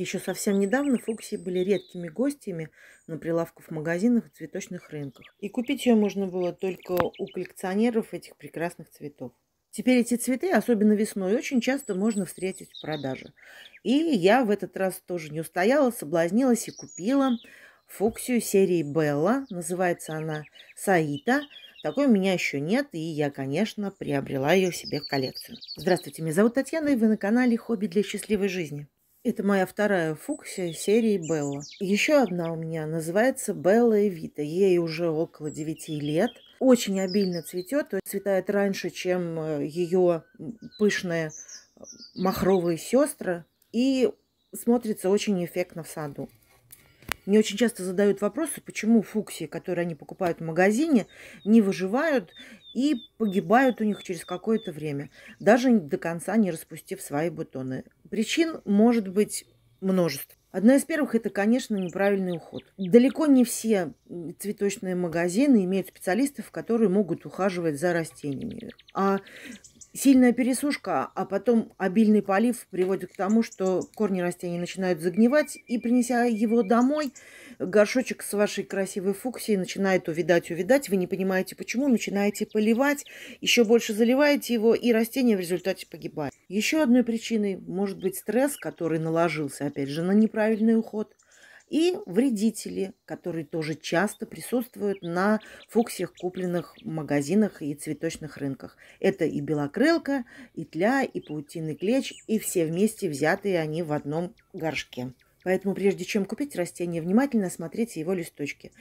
Еще совсем недавно фуксии были редкими гостями на прилавках в магазинах и цветочных рынках. И купить ее можно было только у коллекционеров этих прекрасных цветов. Теперь эти цветы, особенно весной, очень часто можно встретить в продаже. И я в этот раз тоже не устояла, соблазнилась и купила фуксию серии Белла. Называется она Саита. Такой у меня еще нет, и я, конечно, приобрела ее себе в коллекцию. Здравствуйте, меня зовут Татьяна, и вы на канале «Хобби для счастливой жизни». Это моя вторая фуксия серии Белла. Еще одна у меня называется Белла Эвита. Ей уже около 9 лет. Очень обильно цветет, то есть цветает раньше, чем э, ее пышная э, махровая сестра. И смотрится очень эффектно в саду. Мне очень часто задают вопросы, почему фуксии, которые они покупают в магазине, не выживают и погибают у них через какое-то время, даже до конца не распустив свои бутоны. Причин может быть множество. Одна из первых – это, конечно, неправильный уход. Далеко не все цветочные магазины имеют специалистов, которые могут ухаживать за растениями. А Сильная пересушка, а потом обильный полив приводит к тому, что корни растений начинают загнивать, и принеся его домой, горшочек с вашей красивой фуксией начинает увидать, увидать. Вы не понимаете почему, начинаете поливать, еще больше заливаете его, и растение в результате погибает. Еще одной причиной может быть стресс, который наложился, опять же, на неправильный уход – и вредители, которые тоже часто присутствуют на фуксиях, купленных в магазинах и цветочных рынках. Это и белокрылка, и тля, и паутинный клеч, и все вместе взятые они в одном горшке. Поэтому прежде чем купить растение, внимательно смотрите его листочки.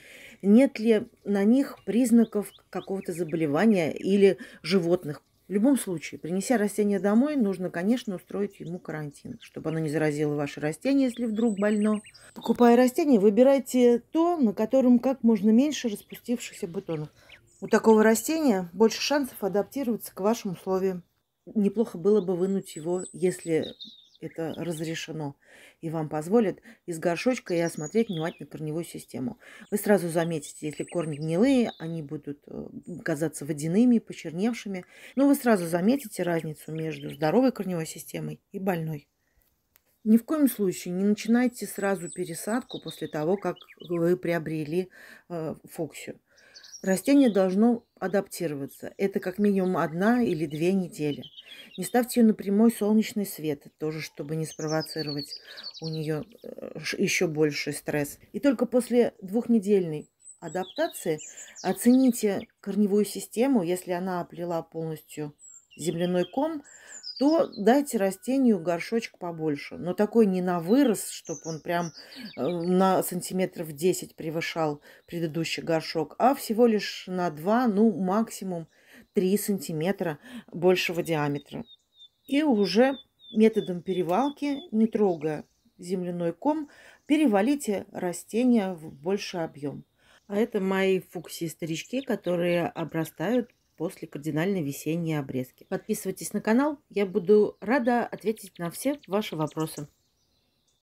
Нет ли на них признаков какого-то заболевания или животных в любом случае, принеся растение домой, нужно, конечно, устроить ему карантин, чтобы оно не заразило ваше растение, если вдруг больно. Покупая растение, выбирайте то, на котором как можно меньше распустившихся бутонов. У такого растения больше шансов адаптироваться к вашим условиям. Неплохо было бы вынуть его, если это разрешено и вам позволят из горшочка и осмотреть внимательно корневую систему. Вы сразу заметите, если корни гнилые, они будут э, казаться водяными, почерневшими, но вы сразу заметите разницу между здоровой корневой системой и больной. Ни в коем случае не начинайте сразу пересадку после того, как вы приобрели э, фоксию. Растение должно адаптироваться. Это как минимум одна или две недели. Не ставьте ее на прямой солнечный свет, тоже чтобы не спровоцировать у нее э, еще больший стресс. И только после двухнедельной адаптации оцените корневую систему, если она оплела полностью земляной ком – то дайте растению горшочек побольше. Но такой не на вырос, чтобы он прям э, на сантиметров 10 превышал предыдущий горшок, а всего лишь на 2, ну максимум 3 сантиметра большего диаметра. И уже методом перевалки, не трогая земляной ком, перевалите растение в больший объем. А это мои фуксии-старички, которые обрастают после кардинальной весенней обрезки. Подписывайтесь на канал, я буду рада ответить на все ваши вопросы.